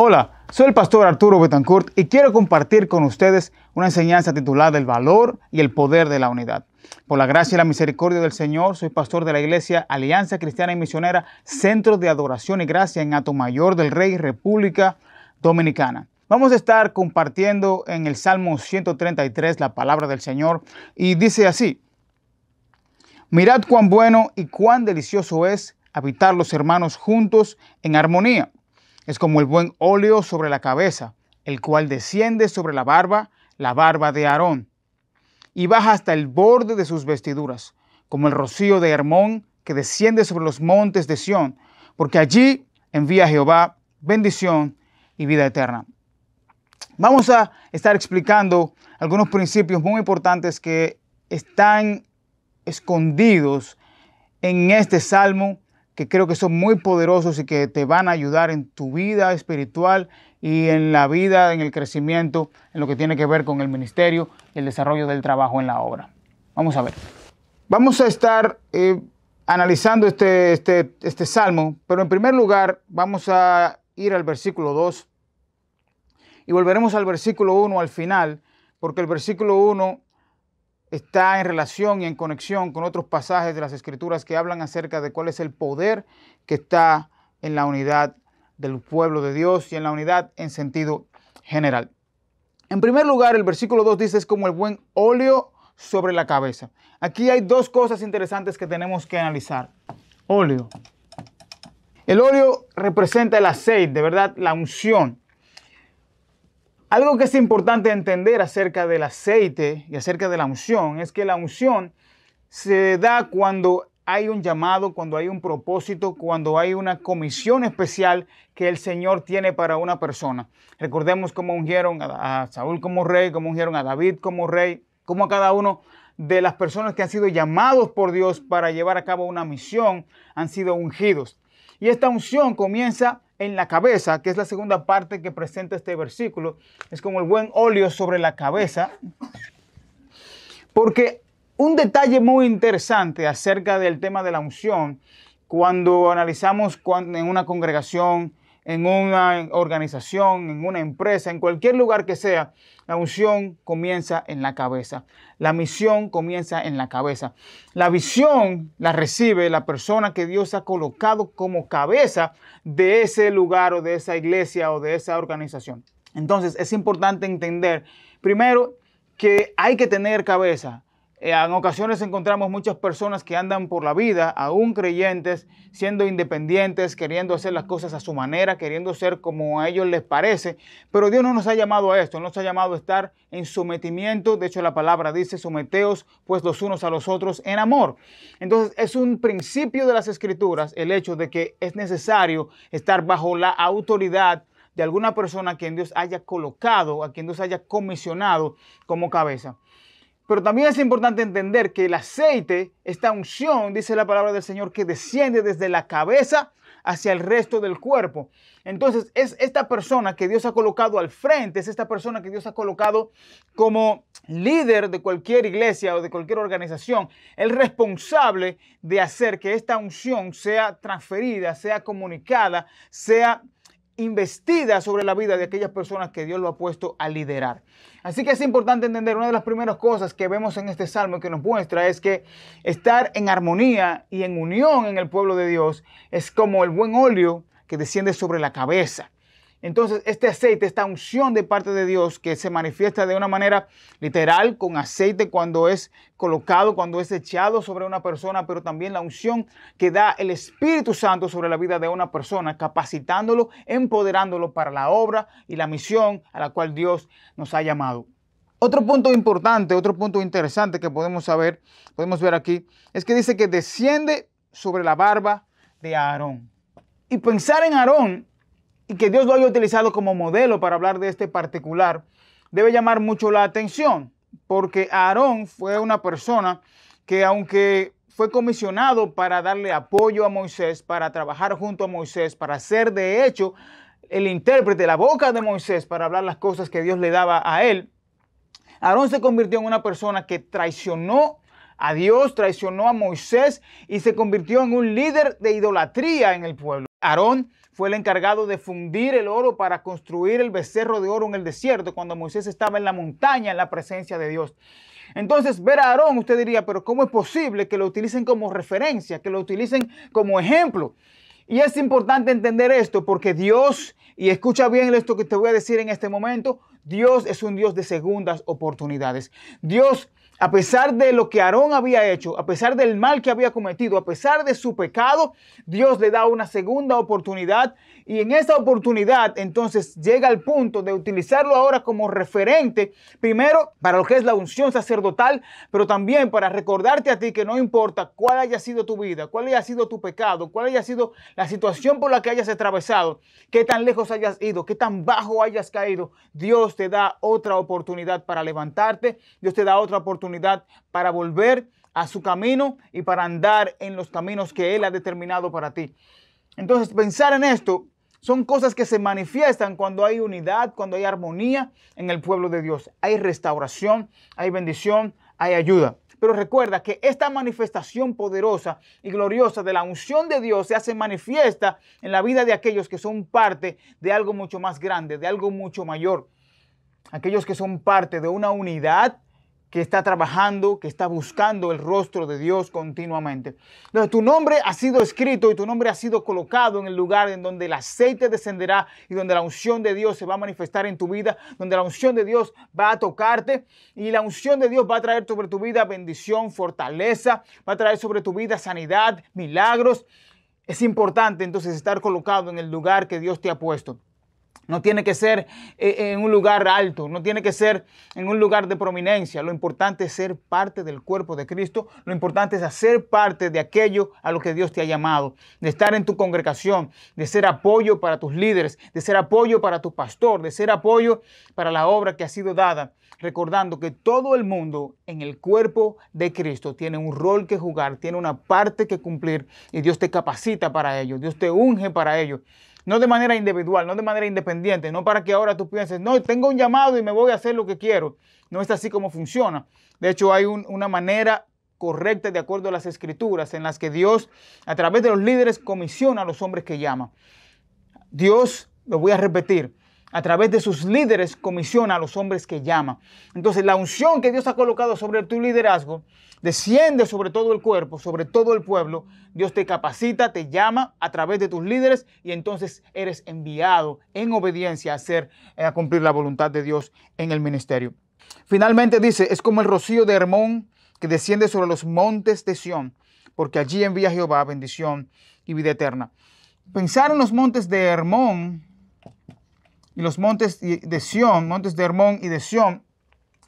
Hola, soy el pastor Arturo Betancourt y quiero compartir con ustedes una enseñanza titulada El valor y el poder de la unidad. Por la gracia y la misericordia del Señor, soy pastor de la Iglesia Alianza Cristiana y Misionera, Centro de Adoración y Gracia en Ato Mayor del Rey, República Dominicana. Vamos a estar compartiendo en el Salmo 133 la palabra del Señor y dice así, mirad cuán bueno y cuán delicioso es habitar los hermanos juntos en armonía. Es como el buen óleo sobre la cabeza, el cual desciende sobre la barba, la barba de Aarón, y baja hasta el borde de sus vestiduras, como el rocío de Hermón que desciende sobre los montes de Sión, porque allí envía Jehová bendición y vida eterna. Vamos a estar explicando algunos principios muy importantes que están escondidos en este salmo que creo que son muy poderosos y que te van a ayudar en tu vida espiritual y en la vida, en el crecimiento, en lo que tiene que ver con el ministerio, el desarrollo del trabajo en la obra. Vamos a ver. Vamos a estar eh, analizando este, este, este salmo, pero en primer lugar vamos a ir al versículo 2 y volveremos al versículo 1 al final, porque el versículo 1 está en relación y en conexión con otros pasajes de las Escrituras que hablan acerca de cuál es el poder que está en la unidad del pueblo de Dios y en la unidad en sentido general. En primer lugar, el versículo 2 dice es como el buen óleo sobre la cabeza. Aquí hay dos cosas interesantes que tenemos que analizar. Óleo. El óleo representa el aceite, de ¿verdad? La unción. Algo que es importante entender acerca del aceite y acerca de la unción es que la unción se da cuando hay un llamado, cuando hay un propósito, cuando hay una comisión especial que el Señor tiene para una persona. Recordemos cómo ungieron a Saúl como rey, cómo ungieron a David como rey, cómo a cada uno de las personas que han sido llamados por Dios para llevar a cabo una misión han sido ungidos. Y esta unción comienza en la cabeza, que es la segunda parte que presenta este versículo. Es como el buen óleo sobre la cabeza. Porque un detalle muy interesante acerca del tema de la unción, cuando analizamos en una congregación en una organización, en una empresa, en cualquier lugar que sea, la unción comienza en la cabeza. La misión comienza en la cabeza. La visión la recibe la persona que Dios ha colocado como cabeza de ese lugar o de esa iglesia o de esa organización. Entonces es importante entender, primero, que hay que tener cabeza. Eh, en ocasiones encontramos muchas personas que andan por la vida, aún creyentes, siendo independientes, queriendo hacer las cosas a su manera, queriendo ser como a ellos les parece. Pero Dios no nos ha llamado a esto, nos ha llamado a estar en sometimiento. De hecho, la palabra dice, someteos pues los unos a los otros en amor. Entonces, es un principio de las escrituras el hecho de que es necesario estar bajo la autoridad de alguna persona a quien Dios haya colocado, a quien Dios haya comisionado como cabeza. Pero también es importante entender que el aceite, esta unción, dice la palabra del Señor, que desciende desde la cabeza hacia el resto del cuerpo. Entonces, es esta persona que Dios ha colocado al frente, es esta persona que Dios ha colocado como líder de cualquier iglesia o de cualquier organización, el responsable de hacer que esta unción sea transferida, sea comunicada, sea investida sobre la vida de aquellas personas que Dios lo ha puesto a liderar. Así que es importante entender, una de las primeras cosas que vemos en este salmo que nos muestra es que estar en armonía y en unión en el pueblo de Dios es como el buen óleo que desciende sobre la cabeza. Entonces, este aceite, esta unción de parte de Dios que se manifiesta de una manera literal con aceite cuando es colocado, cuando es echado sobre una persona, pero también la unción que da el Espíritu Santo sobre la vida de una persona, capacitándolo, empoderándolo para la obra y la misión a la cual Dios nos ha llamado. Otro punto importante, otro punto interesante que podemos saber, podemos ver aquí, es que dice que desciende sobre la barba de Aarón. Y pensar en Aarón y que Dios lo haya utilizado como modelo para hablar de este particular, debe llamar mucho la atención, porque Aarón fue una persona que aunque fue comisionado para darle apoyo a Moisés, para trabajar junto a Moisés, para ser de hecho el intérprete, la boca de Moisés, para hablar las cosas que Dios le daba a él, Aarón se convirtió en una persona que traicionó a Dios, traicionó a Moisés y se convirtió en un líder de idolatría en el pueblo. Aarón fue el encargado de fundir el oro para construir el becerro de oro en el desierto cuando Moisés estaba en la montaña en la presencia de Dios. Entonces, ver a Aarón, usted diría, pero ¿cómo es posible que lo utilicen como referencia, que lo utilicen como ejemplo? Y es importante entender esto porque Dios, y escucha bien esto que te voy a decir en este momento, Dios es un Dios de segundas oportunidades. Dios a pesar de lo que Aarón había hecho, a pesar del mal que había cometido, a pesar de su pecado, Dios le da una segunda oportunidad y en esta oportunidad entonces llega al punto de utilizarlo ahora como referente, primero para lo que es la unción sacerdotal, pero también para recordarte a ti que no importa cuál haya sido tu vida, cuál haya sido tu pecado, cuál haya sido la situación por la que hayas atravesado, qué tan lejos hayas ido, qué tan bajo hayas caído, Dios te da otra oportunidad para levantarte, Dios te da otra oportunidad unidad para volver a su camino y para andar en los caminos que Él ha determinado para ti. Entonces, pensar en esto son cosas que se manifiestan cuando hay unidad, cuando hay armonía en el pueblo de Dios. Hay restauración, hay bendición, hay ayuda. Pero recuerda que esta manifestación poderosa y gloriosa de la unción de Dios se hace manifiesta en la vida de aquellos que son parte de algo mucho más grande, de algo mucho mayor. Aquellos que son parte de una unidad que está trabajando, que está buscando el rostro de Dios continuamente. tu nombre ha sido escrito y tu nombre ha sido colocado en el lugar en donde el aceite descenderá y donde la unción de Dios se va a manifestar en tu vida, donde la unción de Dios va a tocarte y la unción de Dios va a traer sobre tu vida bendición, fortaleza, va a traer sobre tu vida sanidad, milagros. Es importante entonces estar colocado en el lugar que Dios te ha puesto. No tiene que ser eh, en un lugar alto, no tiene que ser en un lugar de prominencia. Lo importante es ser parte del cuerpo de Cristo, lo importante es hacer parte de aquello a lo que Dios te ha llamado, de estar en tu congregación, de ser apoyo para tus líderes, de ser apoyo para tu pastor, de ser apoyo para la obra que ha sido dada, recordando que todo el mundo en el cuerpo de Cristo tiene un rol que jugar, tiene una parte que cumplir y Dios te capacita para ello, Dios te unge para ello no de manera individual, no de manera independiente, no para que ahora tú pienses, no, tengo un llamado y me voy a hacer lo que quiero. No es así como funciona. De hecho, hay una manera correcta de acuerdo a las escrituras en las que Dios, a través de los líderes, comisiona a los hombres que llama. Dios, lo voy a repetir, a través de sus líderes comisiona a los hombres que llama. Entonces la unción que Dios ha colocado sobre tu liderazgo desciende sobre todo el cuerpo, sobre todo el pueblo. Dios te capacita, te llama a través de tus líderes y entonces eres enviado en obediencia a, hacer, eh, a cumplir la voluntad de Dios en el ministerio. Finalmente dice, es como el rocío de Hermón que desciende sobre los montes de Sión, porque allí envía Jehová bendición y vida eterna. Pensar en los montes de Hermón y los montes de Sión, montes de Hermón y de Sión,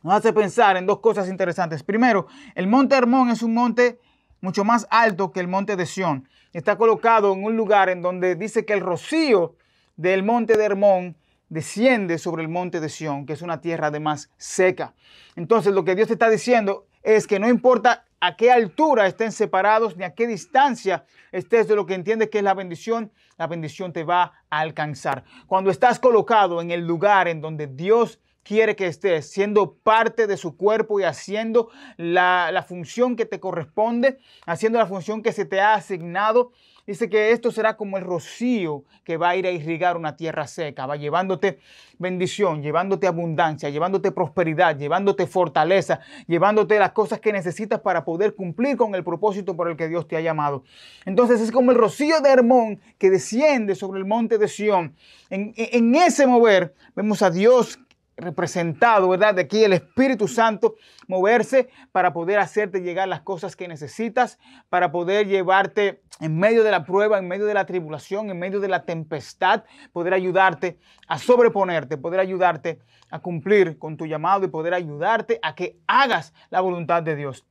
nos hace pensar en dos cosas interesantes. Primero, el monte Hermón es un monte mucho más alto que el monte de Sión. Está colocado en un lugar en donde dice que el rocío del monte de Hermón desciende sobre el monte de Sión, que es una tierra además seca. Entonces, lo que Dios te está diciendo es que no importa a qué altura estén separados ni a qué distancia estés de lo que entiendes que es la bendición, la bendición te va a alcanzar. Cuando estás colocado en el lugar en donde Dios quiere que estés, siendo parte de su cuerpo y haciendo la, la función que te corresponde, haciendo la función que se te ha asignado, Dice que esto será como el rocío que va a ir a irrigar una tierra seca, va llevándote bendición, llevándote abundancia, llevándote prosperidad, llevándote fortaleza, llevándote las cosas que necesitas para poder cumplir con el propósito por el que Dios te ha llamado. Entonces es como el rocío de Hermón que desciende sobre el monte de Sión. En, en ese mover vemos a Dios representado, ¿verdad? De aquí el Espíritu Santo moverse para poder hacerte llegar las cosas que necesitas, para poder llevarte en medio de la prueba, en medio de la tribulación, en medio de la tempestad, poder ayudarte a sobreponerte, poder ayudarte a cumplir con tu llamado y poder ayudarte a que hagas la voluntad de Dios.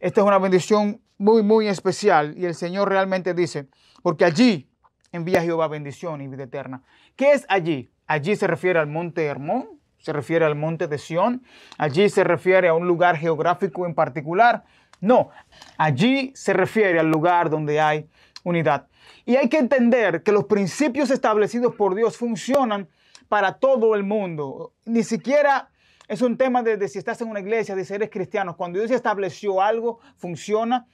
Esta es una bendición muy, muy especial y el Señor realmente dice, porque allí envía Jehová bendición y vida eterna. ¿Qué es allí? Allí se refiere al monte Hermón, se refiere al monte de Sión, allí se refiere a un lugar geográfico en particular. No, allí se refiere al lugar donde hay unidad. Y hay que entender que los principios establecidos por Dios funcionan para todo el mundo. Ni siquiera es un tema de, si estás en una iglesia, de si eres cristiano. Cuando Dios estableció algo, funciona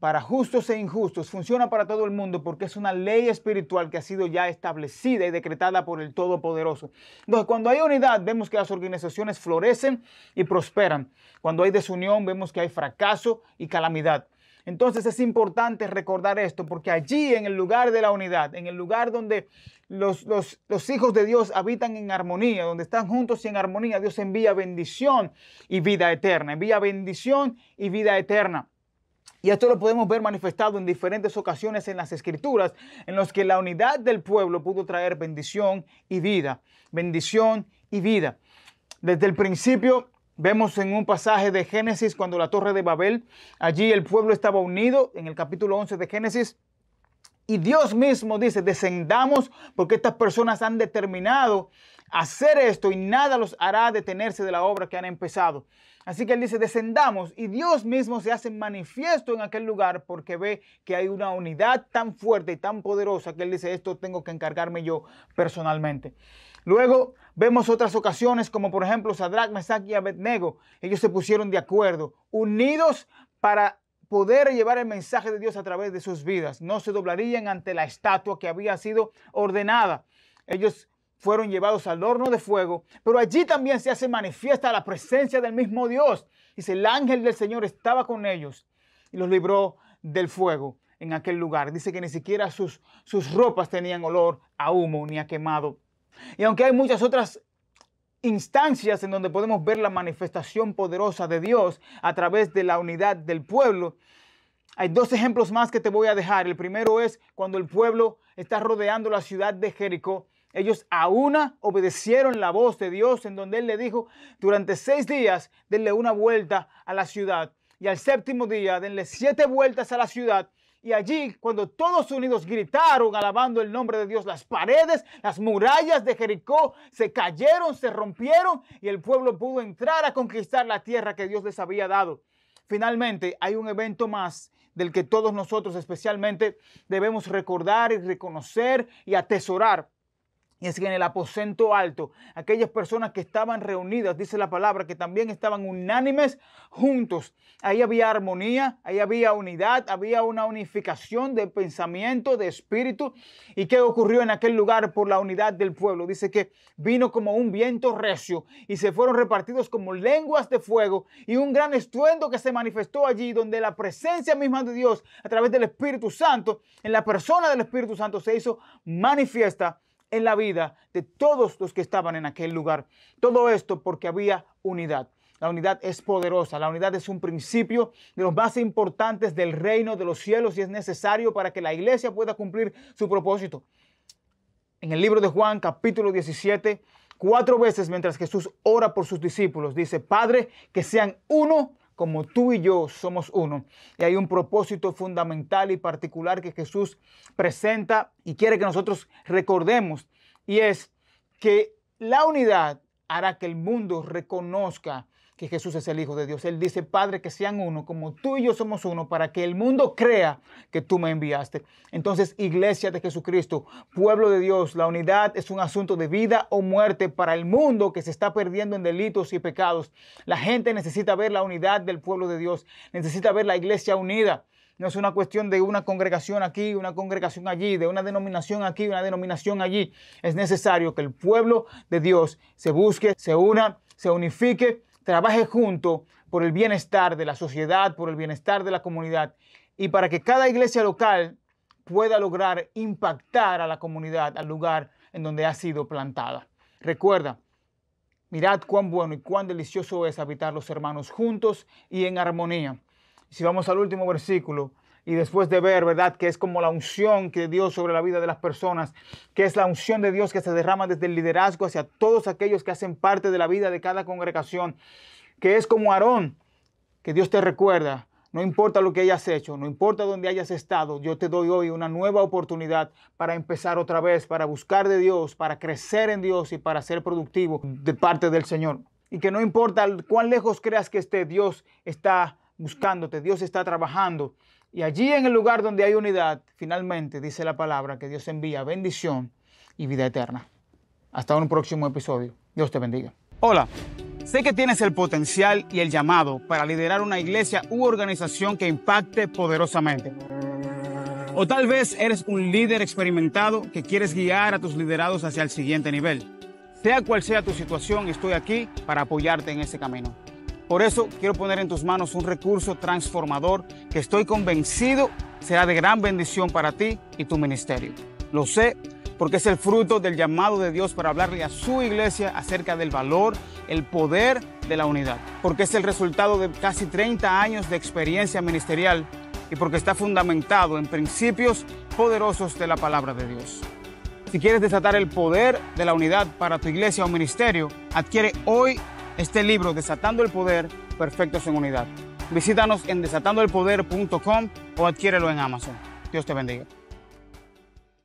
para justos e injustos, funciona para todo el mundo porque es una ley espiritual que ha sido ya establecida y decretada por el Todopoderoso. Entonces, cuando hay unidad, vemos que las organizaciones florecen y prosperan. Cuando hay desunión, vemos que hay fracaso y calamidad. Entonces es importante recordar esto, porque allí en el lugar de la unidad, en el lugar donde los, los, hijos de Dios habitan en armonía, donde están juntos y en armonía, Dios envía bendición y vida eterna, envía bendición y vida eterna. Y esto lo podemos ver manifestado en diferentes ocasiones en las escrituras, en los que la unidad del pueblo pudo traer bendición y vida, bendición y vida. Desde el principio Vemos en un pasaje de Génesis cuando la torre de Babel, allí el pueblo estaba unido, en el capítulo 11 de Génesis, y Dios mismo dice, descendamos porque estas personas han determinado hacer esto y nada los hará detenerse de la obra que han empezado. Así que él dice, descendamos y Dios mismo se hace manifiesto en aquel lugar porque ve que hay una unidad tan fuerte y tan poderosa que él dice, esto tengo que encargarme yo personalmente. Luego vemos otras ocasiones como por ejemplo Sadrach, Mesach y Abednego. Ellos se pusieron de acuerdo, unidos para poder llevar el mensaje de Dios a través de sus vidas. No se doblarían ante la estatua que había sido ordenada. Ellos fueron llevados al horno de fuego, pero allí también se hace manifiesta la presencia del mismo Dios. Dice, el ángel del Señor estaba con ellos y los libró del fuego en aquel lugar. Dice que ni siquiera sus, sus ropas tenían olor a humo ni a quemado. Y aunque hay muchas otras instancias en donde podemos ver la manifestación poderosa de Dios a través de la unidad del pueblo, hay dos ejemplos más que te voy a dejar. El primero es cuando el pueblo está rodeando la ciudad de Jericó ellos a una obedecieron la voz de Dios en donde Él le dijo, durante seis días denle una vuelta a la ciudad y al séptimo día denle siete vueltas a la ciudad. Y allí, cuando todos unidos gritaron alabando el nombre de Dios, las paredes, las murallas de Jericó se cayeron, se rompieron y el pueblo pudo entrar a conquistar la tierra que Dios les había dado. Finalmente, hay un evento más del que todos nosotros especialmente debemos recordar y reconocer y atesorar y es que en el aposento alto, aquellas personas que estaban reunidas, dice la palabra, que también estaban unánimes juntos. Ahí había armonía, ahí había unidad, había una unificación de pensamiento, de espíritu. ¿Y qué ocurrió en aquel lugar por la unidad del pueblo? Dice que vino como un viento recio y se fueron repartidos como lenguas de fuego y un gran estruendo que se manifestó allí donde la presencia misma de Dios a través del Espíritu Santo, en la persona del Espíritu Santo, se hizo manifiesta en la vida de todos los que estaban en aquel lugar. Todo esto porque había unidad. La unidad es poderosa, la unidad es un principio de los más importantes del reino de los cielos y es necesario para que la iglesia pueda cumplir su propósito. En el libro de Juan capítulo 17, cuatro veces mientras Jesús ora por sus discípulos, dice, Padre, que sean uno como tú y yo somos uno. Y hay un propósito fundamental y particular que Jesús presenta y quiere que nosotros recordemos, y es que la unidad hará que el mundo reconozca que Jesús es el Hijo de Dios. Él dice, Padre, que sean uno, como tú y yo somos uno, para que el mundo crea que tú me enviaste. Entonces, iglesia de Jesucristo, pueblo de Dios, la unidad es un asunto de vida o muerte para el mundo que se está perdiendo en delitos y pecados. La gente necesita ver la unidad del pueblo de Dios, necesita ver la iglesia unida. No es una cuestión de una congregación aquí, una congregación allí, de una denominación aquí, una denominación allí. Es necesario que el pueblo de Dios se busque, se una, se unifique trabaje junto por el bienestar de la sociedad, por el bienestar de la comunidad y para que cada iglesia local pueda lograr impactar a la comunidad, al lugar en donde ha sido plantada. Recuerda, mirad cuán bueno y cuán delicioso es habitar los hermanos juntos y en armonía. Si vamos al último versículo, y después de ver, ¿verdad? Que es como la unción que Dios sobre la vida de las personas, que es la unción de Dios que se derrama desde el liderazgo hacia todos aquellos que hacen parte de la vida de cada congregación, que es como Aarón, que Dios te recuerda, no importa lo que hayas hecho, no importa dónde hayas estado, yo te doy hoy una nueva oportunidad para empezar otra vez, para buscar de Dios, para crecer en Dios y para ser productivo de parte del Señor. Y que no importa cuán lejos creas que esté, Dios está buscándote, Dios está trabajando y allí en el lugar donde hay unidad, finalmente dice la palabra que Dios envía bendición y vida eterna. Hasta un próximo episodio. Dios te bendiga. Hola, sé que tienes el potencial y el llamado para liderar una iglesia u organización que impacte poderosamente. O tal vez eres un líder experimentado que quieres guiar a tus liderados hacia el siguiente nivel. Sea cual sea tu situación, estoy aquí para apoyarte en ese camino. Por eso quiero poner en tus manos un recurso transformador que estoy convencido será de gran bendición para ti y tu ministerio. Lo sé porque es el fruto del llamado de Dios para hablarle a su iglesia acerca del valor, el poder de la unidad, porque es el resultado de casi 30 años de experiencia ministerial y porque está fundamentado en principios poderosos de la palabra de Dios. Si quieres desatar el poder de la unidad para tu iglesia o ministerio, adquiere hoy este libro, Desatando el Poder, Perfectos en Unidad. Visítanos en desatandoelpoder.com o adquiérelo en Amazon. Dios te bendiga.